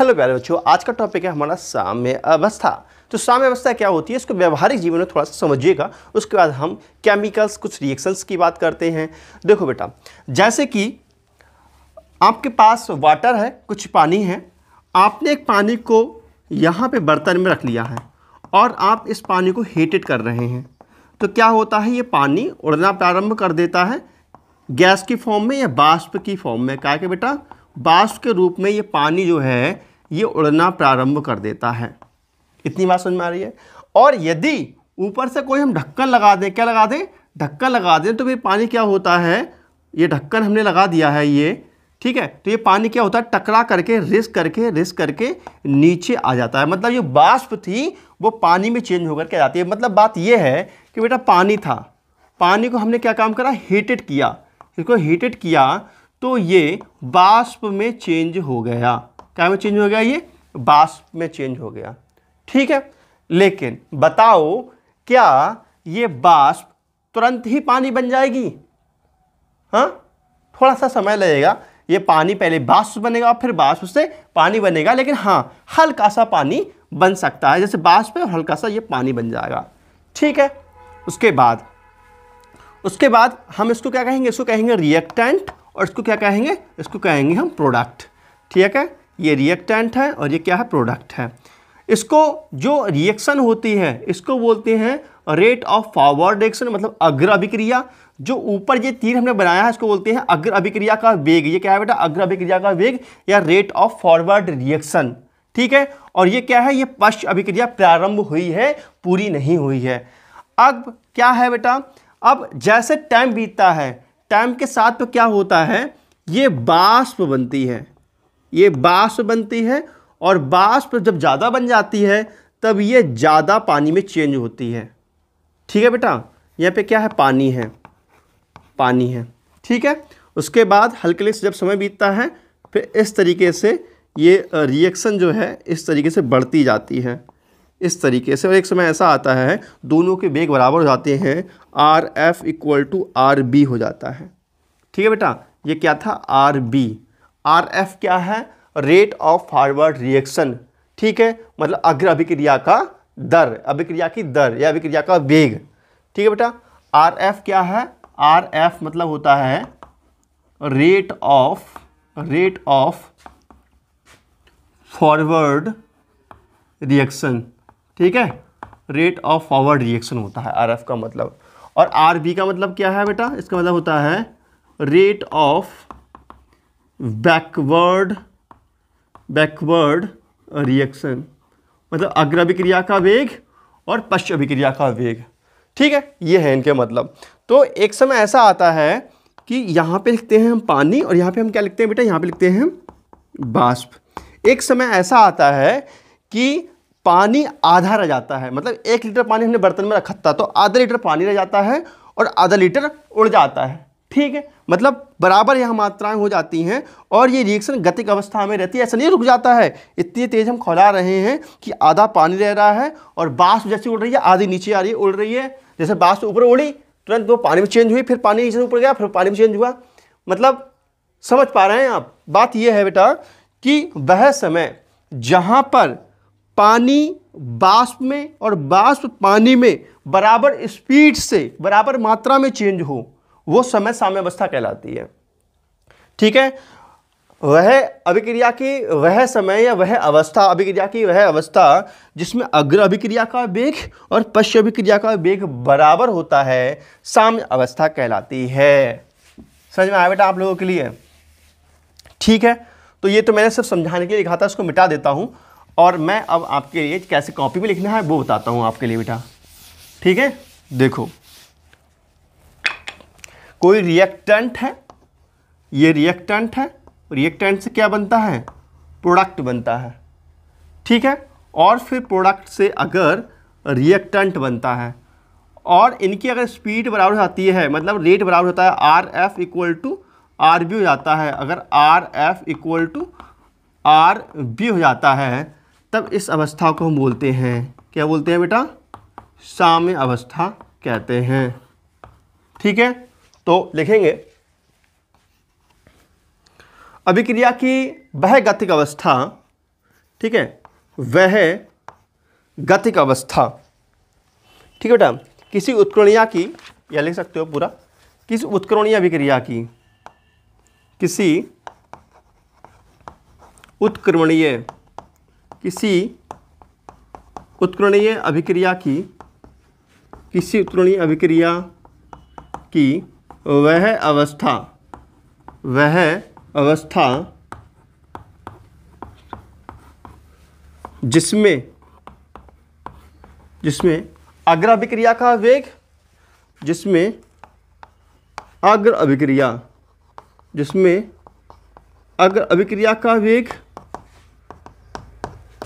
hello प्यारे बच्चों आज का टॉपिक है हमारा साम्य अवस्था तो साम्य अवस्था क्या होती है इसको व्यवहारिक जीवन में थोड़ा सा समझिएगा उसके बाद हम केमिकल्स कुछ रिएक्शंस की बात करते हैं देखो बेटा जैसे कि आपके पास वाटर है कुछ पानी है आपने एक पानी को यहाँ पे बर्तन में रख लिया है और आप इस पानी को हीटेड कर रहे हैं तो क्या होता है ये पानी उड़ना प्रारंभ कर देता है गैस की फॉर्म में या बाष्प की फॉर्म में क्या है कि बेटा बाष्प के रूप में ये पानी जो है ये उड़ना प्रारंभ कर देता है इतनी बात समझ में आ रही है और यदि ऊपर से कोई हम ढक्कन लगा दें क्या लगा दें ढक्कन लगा दें तो फिर पानी क्या होता है ये ढक्कन हमने लगा दिया है ये ठीक है तो ये पानी क्या होता है टकरा करके रिस करके रिस करके नीचे आ जाता है मतलब ये बाष्प थी वो पानी में चेंज होकर के आ जाती है मतलब बात ये है कि बेटा पानी था पानी को हमने क्या काम करा हीटेड किया इसको हीटेड किया तो ये बाष्प में चेंज हो गया क्या में चेंज हो गया ये बाष्प में चेंज हो गया ठीक है लेकिन बताओ क्या ये बाष्प तुरंत ही पानी बन जाएगी हाँ थोड़ा सा समय लगेगा ये पानी पहले बाष्प बनेगा और फिर बाष्प से पानी बनेगा लेकिन हाँ हल्का सा पानी बन सकता है जैसे बाष्प है हल्का सा ये पानी बन जाएगा ठीक है उसके बाद उसके बाद हम इसको क्या कहेंगे इसको कहेंगे रिएक्टेंट और इसको क्या कहेंगे इसको कहेंगे हम प्रोडक्ट ठीक है ये रिएक्टेंट है और ये क्या है प्रोडक्ट है इसको जो रिएक्शन होती है इसको बोलते हैं रेट ऑफ फॉरवर्ड रिएक्शन मतलब अग्र अभिक्रिया जो ऊपर ये तीर हमने बनाया है इसको बोलते हैं अग्र अभिक्रिया का वेग ये क्या है बेटा अग्र अभिक्रिया का वेग या रेट ऑफ फॉरवर्ड रिएक्शन ठीक है और ये क्या है ये पश्च अभिक्रिया प्रारंभ हुई है पूरी नहीं हुई है अब क्या है बेटा अब जैसे टाइम बीतता है टाइम के साथ तो क्या होता है ये बाष्प बनती है ये बाष्प बनती है और बाष्प जब ज़्यादा बन जाती है तब ये ज़्यादा पानी में चेंज होती है ठीक है बेटा यहाँ पे क्या है पानी है पानी है ठीक है उसके बाद हल्के लिए जब समय बीतता है फिर इस तरीके से ये रिएक्शन जो है इस तरीके से बढ़ती जाती है इस तरीके से और एक समय ऐसा आता है दोनों के बेग बराबर हो जाते हैं R F equal to R B हो जाता है ठीक है बेटा ये क्या था आर बी आर एफ क्या है रेट ऑफ फॉरवर्ड रिएक्शन ठीक है मतलब अग्र अभिक्रिया का दर अभिक्रिया की दर या अभिक्रिया का वेग ठीक है बेटा आर एफ क्या है आर एफ मतलब होता है rate of rate of forward reaction ठीक है रेट ऑफ फॉरवर्ड रिएक्शन होता है आर एफ का मतलब और आर बी का मतलब क्या है बेटा इसका मतलब होता है rate of backward backward reaction मतलब अग्र अभिक्रिया का वेग और पश्च अभिक्रिया का वेग ठीक है ये है इनके मतलब तो एक समय ऐसा आता है कि यहाँ पे लिखते हैं हम पानी और यहाँ पे हम क्या लिखते हैं बेटा यहाँ पे लिखते हैं बाष्प एक समय ऐसा आता है कि पानी आधा रह जाता है मतलब एक लीटर पानी हमने बर्तन में रखा था तो आधा लीटर पानी रह जाता है और आधा लीटर उड़ जाता है ठीक है मतलब बराबर यह मात्राएं हो जाती हैं और ये रिएक्शन गतिक अवस्था में रहती है ऐसा नहीं रुक जाता है इतनी तेज़ हम खौला रहे हैं कि आधा पानी रह रहा है और बाँस जैसे उड़ रही है आधी नीचे आ रही है उड़ रही है जैसे बाँस ऊपर उड़ी तुरंत वो पानी में चेंज हुई फिर पानी नीचे ऊपर गया फिर पानी में चेंज हुआ मतलब समझ पा रहे हैं आप बात यह है बेटा कि वह समय जहाँ पर पानी बाष्प में और बाष्प पानी में बराबर स्पीड से बराबर मात्रा में चेंज हो वो समय साम्यवस्था कहलाती है ठीक है वह अभिक्रिया की वह समय या वह अवस्था अभिक्रिया की वह अवस्था जिसमें अग्र अभिक्रिया का वेग और पश्च अभिक्रिया का वेग बराबर होता है साम्य अवस्था कहलाती है समझ में आया बेटा आप लोगों के लिए ठीक है तो ये तो मैंने सिर्फ समझाने के लिए लिखा था इसको मिटा देता हूँ और मैं अब आपके लिए कैसे कॉपी में लिखना है वो बताता हूँ आपके लिए बेटा ठीक है देखो कोई रिएक्टेंट है ये रिएक्टेंट है रिएक्टेंट से क्या बनता है प्रोडक्ट बनता है ठीक है और फिर प्रोडक्ट से अगर रिएक्टेंट बनता है और इनकी अगर स्पीड बराबर आती है मतलब रेट बराबर होता है R F equal to R B हो जाता है अगर R F equal to R B हो जाता है तब इस अवस्था को हम बोलते हैं क्या बोलते हैं बेटा साम्य अवस्था कहते हैं ठीक है तो लिखेंगे अभिक्रिया की वह गतिक अवस्था ठीक है वह गतिक अवस्था ठीक है बेटा किसी उत्क्रणिया की या लिख सकते हो पूरा किसी उत्क्रणीय अभिक्रिया की किसी उत्क्रमणीय किसी उत्क्रणीय अभिक्रिया की किसी उत्क्रणीय अभिक्रिया की वह अवस्था वह अवस्था जिसमें जिसमें अग्र अभिक्रिया का वेग जिसमें अग्र अभिक्रिया जिसमें अग्र अभिक्रिया का वेग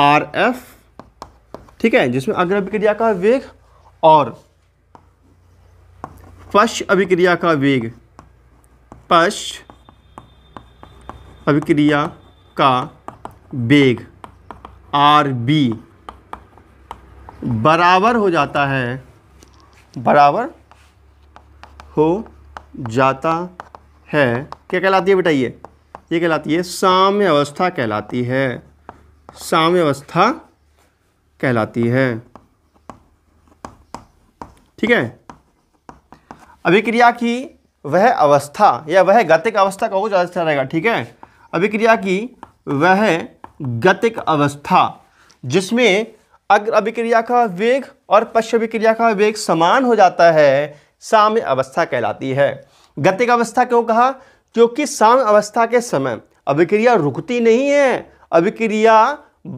आर एफ ठीक है जिसमें अग्र अभिक्रिया का वेग और पश अभिक्रिया का वेग पश अभिक्रिया का वेग आर बी बराबर हो जाता है बराबर हो जाता है क्या कहलाती है बताइए ये कहलाती है साम्य अवस्था कहलाती है साम्य अवस्था कहलाती है ठीक है अभिक्रिया की वह अवस्था या वह गतिक अवस्था का हो ज़्यादा अच्छा रहेगा ठीक है अभिक्रिया की वह गतिक अवस्था जिसमें अग्र अभिक्रिया का वेग और पश्च अभिक्रिया का वेग समान हो जाता है साम्य अवस्था कहलाती है गतिक अवस्था क्यों कहा क्योंकि साम्य अवस्था के समय अभिक्रिया रुकती नहीं है अभिक्रिया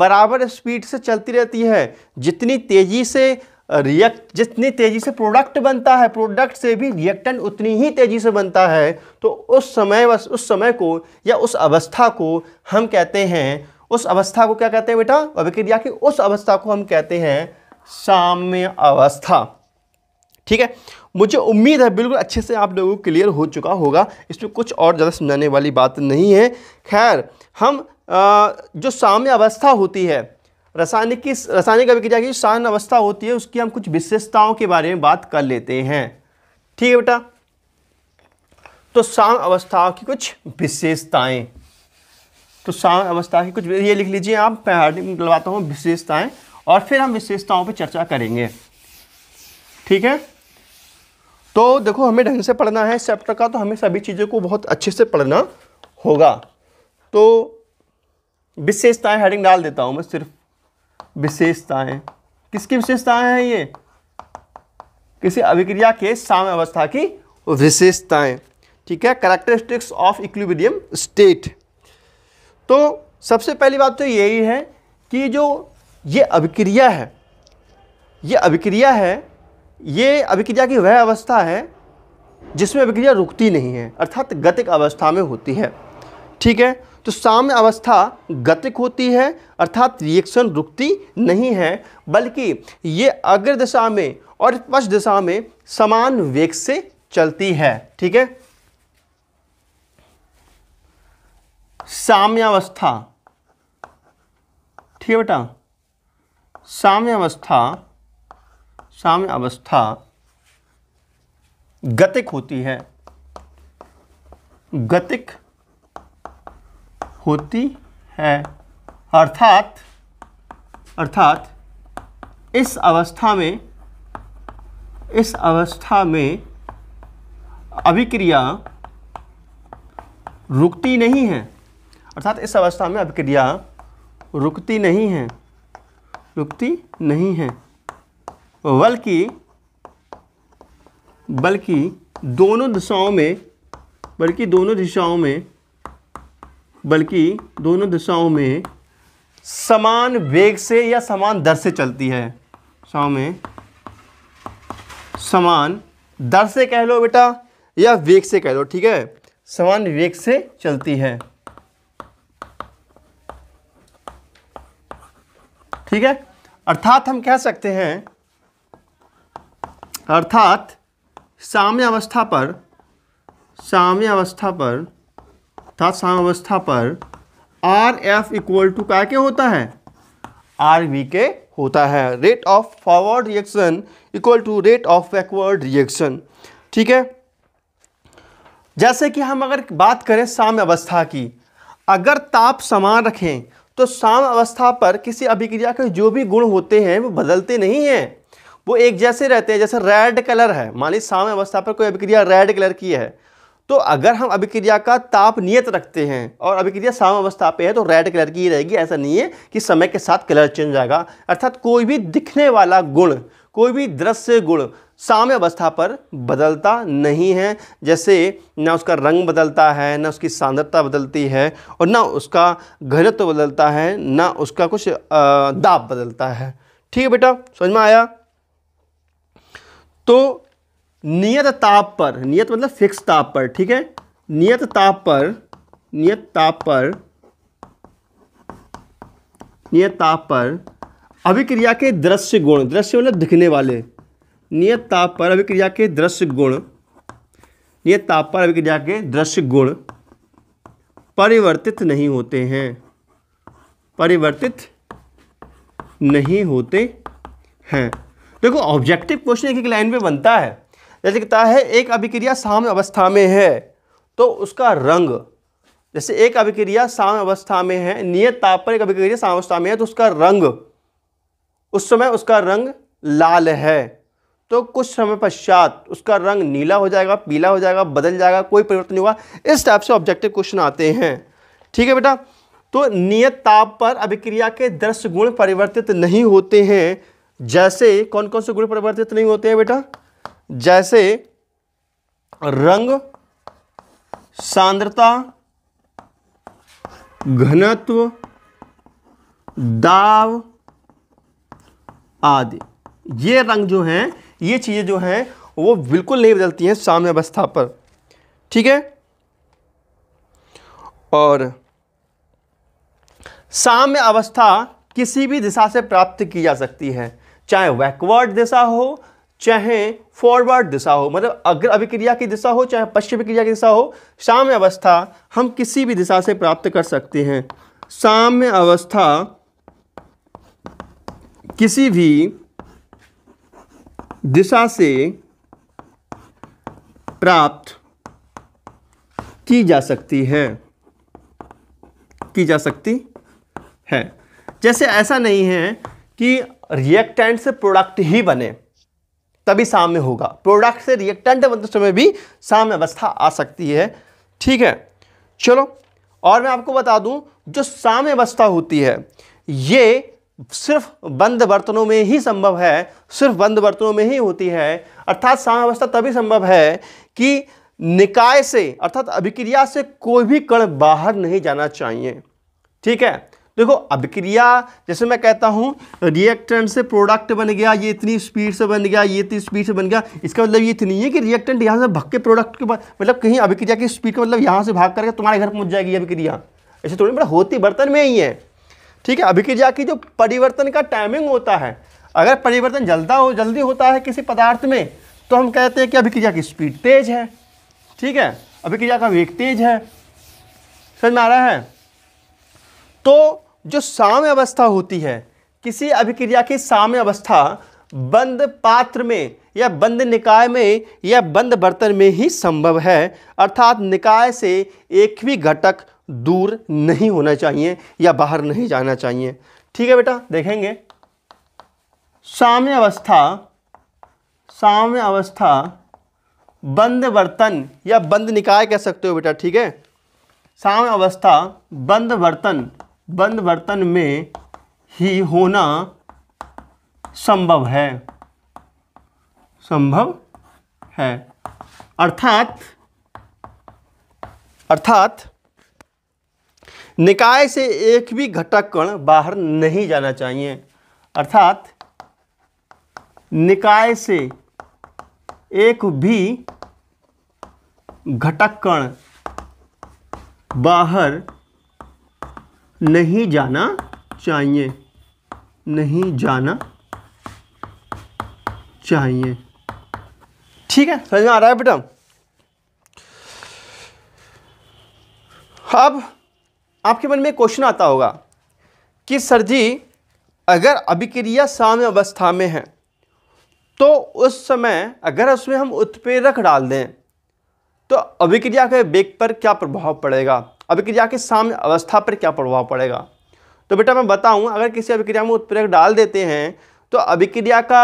बराबर स्पीड से चलती रहती है जितनी तेज़ी से रिएक्ट जितनी तेज़ी से प्रोडक्ट बनता है प्रोडक्ट से भी रिएक्टेंट उतनी ही तेज़ी से बनता है तो उस समय बस उस समय को या उस अवस्था को हम कहते हैं उस अवस्था को क्या कहते हैं बेटा अभिक्रिया की उस अवस्था को हम कहते हैं साम्य अवस्था ठीक है मुझे उम्मीद है बिल्कुल अच्छे से आप लोगों को क्लियर हो चुका होगा इसमें कुछ और ज़्यादा समझाने वाली बात नहीं है खैर हम आ, जो साम्य अवस्था होती है रासायनिक की रासायनिक अभिक्रिया की शान अवस्था होती है उसकी हम कुछ विशेषताओं के बारे में बात कर लेते हैं ठीक है बेटा तो सांग अवस्था की कुछ विशेषताएं तो सांग अवस्था की कुछ ये लिख लीजिए आप डलवाता हूँ विशेषताएं और फिर हम विशेषताओं पर चर्चा करेंगे ठीक है तो देखो हमें ढंग से पढ़ना है चैप्टर का तो हमें सभी चीज़ों को बहुत अच्छे से पढ़ना होगा तो विशेषताएं हेडिंग डाल देता हूँ मैं सिर्फ विशेषताएं किसकी विशेषताएं हैं ये किसी अभिक्रिया के साम्य अवस्था की विशेषताएं ठीक है करैक्टरिस्टिक्स ऑफ इक्विबिडियम स्टेट तो सबसे पहली बात तो यही है कि जो ये अभिक्रिया है ये अभिक्रिया है ये अभिक्रिया की वह अवस्था है जिसमें अभिक्रिया रुकती नहीं है अर्थात गतिक अवस्था में होती है ठीक है तो साम्य अवस्था गतिक होती है अर्थात रिएक्शन रुकती नहीं है बल्कि ये अग्र दिशा में और पश्च दिशा में समान वेग से चलती है ठीक है साम्यावस्था ठीक है बेटा साम्यावस्था साम्य अवस्था गतिक होती है गतिक होती है अर्थात अर्थात इस अवस्था में इस अवस्था में अभिक्रिया रुकती नहीं है अर्थात इस अवस्था में अभिक्रिया रुकती नहीं है रुकती नहीं है बल्कि बल्कि दोनों दिशाओं में बल्कि दोनों दिशाओं में बल्कि दोनों दिशाओं में समान वेग से या समान दर से चलती है दिशाओं में समान दर से कह लो बेटा या वेग से कह लो ठीक है समान वेग से चलती है ठीक है अर्थात हम कह सकते हैं अर्थात साम्य अवस्था पर साम्य अवस्था पर अर्थात साम्यावस्था पर आर एफ इक्वल टू का के होता है आर वी के होता है rate of forward reaction equal to rate of backward reaction ठीक है जैसे कि हम अगर बात करें साम्य अवस्था की अगर ताप समान रखें तो साम अवस्था पर किसी अभिक्रिया के जो भी गुण होते हैं वो बदलते नहीं हैं वो एक जैसे रहते हैं जैसे रेड कलर है मान लीजिए साम अवस्था पर कोई अभिक्रिया रेड कलर की है तो अगर हम अभिक्रिया का ताप नियत रखते हैं और अभिक्रिया साम अवस्था पे है तो रेड कलर की ही रहेगी ऐसा नहीं है कि समय के साथ कलर चेंज आएगा अर्थात कोई भी दिखने वाला गुण कोई भी दृश्य गुण साम्य अवस्था पर बदलता नहीं है जैसे ना उसका रंग बदलता है ना उसकी सांद्रता बदलती है और ना उसका घनत्व बदलता है ना उसका कुछ दाब बदलता है ठीक है बेटा समझ में आया तो नियत ताप पर नियत मतलब फिक्स ताप पर ठीक है नियत ताप पर नियत ताप पर नियत ताप पर अभिक्रिया के दृश्य गुण दृश्य मतलब दिखने वाले नियत ताप पर अभिक्रिया के दृश्य गुण नियत ताप पर अभिक्रिया के दृश्य गुण परिवर्तित नहीं होते हैं परिवर्तित नहीं होते हैं देखो ऑब्जेक्टिव क्वेश्चन एक एक लाइन पे बनता है जैसे कहता है एक अभिक्रिया साम्य अवस्था में है तो उसका रंग जैसे एक अभिक्रिया साम्य अवस्था में है नियत ताप पर एक अभिक्रिया साम्य अवस्था में है तो उसका रंग उस समय उसका रंग लाल है तो कुछ समय पश्चात उसका रंग नीला हो जाएगा पीला हो जाएगा बदल जाएगा कोई परिवर्तन नहीं होगा इस टाइप से ऑब्जेक्टिव क्वेश्चन आते हैं ठीक है बेटा तो नियत ताप पर अभिक्रिया के दृश्य गुण परिवर्तित नहीं होते हैं जैसे कौन कौन से गुण परिवर्तित नहीं होते हैं बेटा जैसे रंग सांद्रता घनत्व दाव आदि ये रंग जो हैं ये चीज़ें जो हैं वो बिल्कुल नहीं बदलती हैं साम्य अवस्था पर ठीक है और साम्य अवस्था किसी भी दिशा से प्राप्त की जा सकती है चाहे बैकवर्ड दिशा हो चाहे फॉरवर्ड दिशा हो मतलब अग्र अभिक्रिया की दिशा हो चाहे पश्चिम अभिक्रिया की दिशा हो साम्य अवस्था हम किसी भी दिशा से प्राप्त कर सकते हैं साम्य अवस्था किसी भी दिशा से प्राप्त की जा सकती है की जा सकती है जैसे ऐसा नहीं है कि रिएक्टेंट से प्रोडक्ट ही बने तभी साम्य होगा प्रोडक्ट से रिएक्टेंट बनते समय भी साम्य अवस्था आ सकती है ठीक है चलो और मैं आपको बता दूं जो साम्य अवस्था होती है ये सिर्फ बंद बर्तनों में ही संभव है सिर्फ बंद बर्तनों में ही होती है अर्थात साम्य अवस्था तभी संभव है कि निकाय से अर्थात अभिक्रिया से कोई भी कण बाहर नहीं जाना चाहिए ठीक है देखो अभिक्रिया जैसे मैं कहता हूँ रिएक्टेंट से प्रोडक्ट बन गया ये इतनी स्पीड से बन गया ये इतनी स्पीड से बन गया इसका मतलब ये इतनी तो है कि रिएक्टेंट यहाँ से भग के प्रोडक्ट के मतलब कहीं अभिक्रिया की स्पीड का मतलब यहाँ से भाग करके तुम्हारे घर पहुँच जाएगी अभिक्रिया ऐसे थोड़ी मतलब होती बर्तन में ही है ठीक है अभिक्रिया की जो परिवर्तन का टाइमिंग होता है अगर परिवर्तन जल्दा हो जल्दी होता है किसी पदार्थ में तो हम कहते हैं कि अभिक्रिया की स्पीड तेज है ठीक है अभिक्रिया का वेग तेज है समझ में आ रहा है तो जो साम्य अवस्था होती है किसी अभिक्रिया की साम्य अवस्था बंद पात्र में या बंद निकाय में या बंद बर्तन में ही संभव है अर्थात निकाय से एक भी घटक दूर नहीं होना चाहिए या बाहर नहीं जाना चाहिए ठीक है बेटा देखेंगे साम्य अवस्था साम्य अवस्था बंद बर्तन या बंद निकाय कह सकते हो बेटा ठीक है साम्य अवस्था बंद बर्तन बंद बर्तन में ही होना संभव है संभव है अर्थात अर्थात निकाय से एक भी घटक कण बाहर नहीं जाना चाहिए अर्थात निकाय से एक भी घटक कण बाहर नहीं जाना चाहिए नहीं जाना चाहिए ठीक है समझ में आ रहा है बेटा अब आपके मन में क्वेश्चन आता होगा कि सर जी अगर अभिक्रिया साम्य अवस्था में है तो उस समय अगर उसमें हम उत्प्रेरक डाल दें तो अभिक्रिया के बेग पर क्या प्रभाव पड़ेगा अभिक्रिया की साम्य अवस्था पर क्या प्रभाव पड़ेगा तो बेटा मैं बताऊं अगर किसी अभिक्रिया में उत्प्रेरक डाल देते हैं तो अभिक्रिया का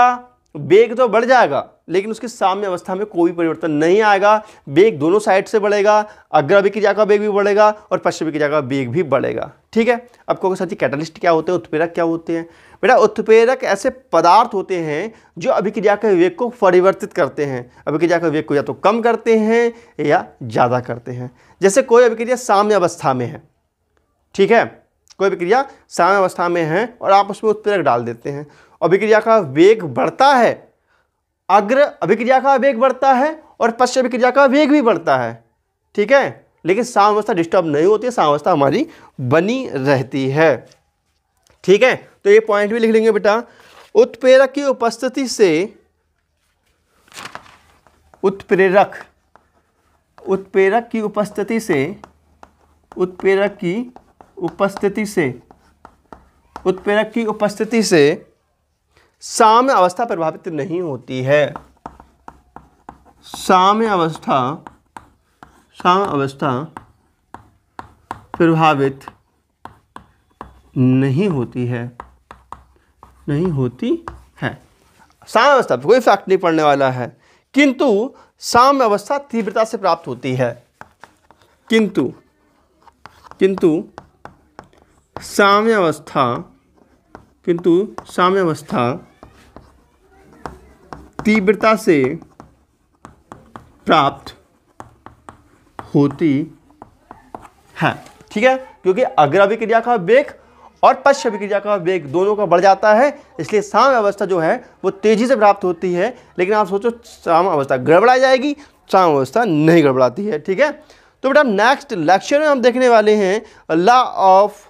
वेग तो बढ़ जाएगा लेकिन उसके साम्य अवस्था में कोई परिवर्तन नहीं आएगा बेग दोनों साइड से बढ़ेगा अग्राभी की का बेग भी बढ़ेगा और पश्चिमी की का बेग भी बढ़ेगा ठीक है अब कहोगे सर कैटलिस्ट क्या होते हैं उत्प्रेरक क्या होते हैं बेटा उत्प्रेरक ऐसे पदार्थ होते हैं जो अभिक्रिया के वेग को परिवर्तित करते हैं अभिक्रिया के वेग को या तो कम करते हैं या ज़्यादा करते हैं जैसे कोई अभिक्रिया साम्य अवस्था में है ठीक है कोई अभिक्रिया साम्य अवस्था में है और आप उसमें उत्प्रेरक डाल देते हैं अभिक्रिया का वेग बढ़ता है अग्र अभिक्रिया का वेग बढ़ता है और पश्च अभिक्रिया का वेग भी बढ़ता है ठीक है लेकिन सावस्था डिस्टर्ब नहीं होती है सावस्था हमारी बनी रहती है ठीक है तो ये पॉइंट भी लिख लेंगे बेटा उत्प्रेरक की उपस्थिति से उत्प्रेरक उत्प्रेरक की उपस्थिति से उत्प्रेरक की उपस्थिति से उत्प्रेरक की उपस्थिति से साम्य अवस्था प्रभावित नहीं होती है साम्य अवस्था साम्य अवस्था प्रभावित नहीं होती है नहीं होती है साम्य अवस्था पर कोई फैक्ट नहीं पड़ने वाला है किंतु साम्य अवस्था तीव्रता से प्राप्त होती है किंतु किंतु साम्य अवस्था किंतु साम्यवस्था तीव्रता से प्राप्त होती है ठीक है क्योंकि अग्र अभिक्रिया का वेग और पश्च अभिक्रिया का वेग दोनों का बढ़ जाता है इसलिए साम अवस्था जो है वो तेजी से प्राप्त होती है लेकिन आप सोचो साम अवस्था गड़बड़ाई जाएगी साम अवस्था नहीं गड़बड़ाती है ठीक है तो बेटा नेक्स्ट लेक्चर में हम देखने वाले हैं law of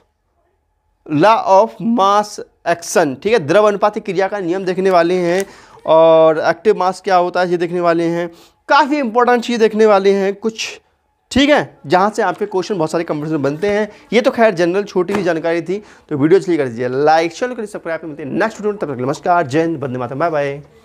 law of mass action ठीक है द्रव अनुपातिक क्रिया का नियम देखने वाले हैं और एक्टिव मास क्या होता है ये देखने वाले हैं काफ़ी इंपॉर्टेंट चीज़ देखने वाले हैं कुछ ठीक है जहाँ से आपके क्वेश्चन बहुत सारे कंपटीशन बनते हैं ये तो खैर जनरल छोटी सी जानकारी थी तो वीडियो इसलिए कर दीजिए लाइक शेयर करिए सब्सक्राइब मिलते हैं नेक्स्ट वीडियो तब तक नमस्कार जय हिंद बंदे माता बाय बाय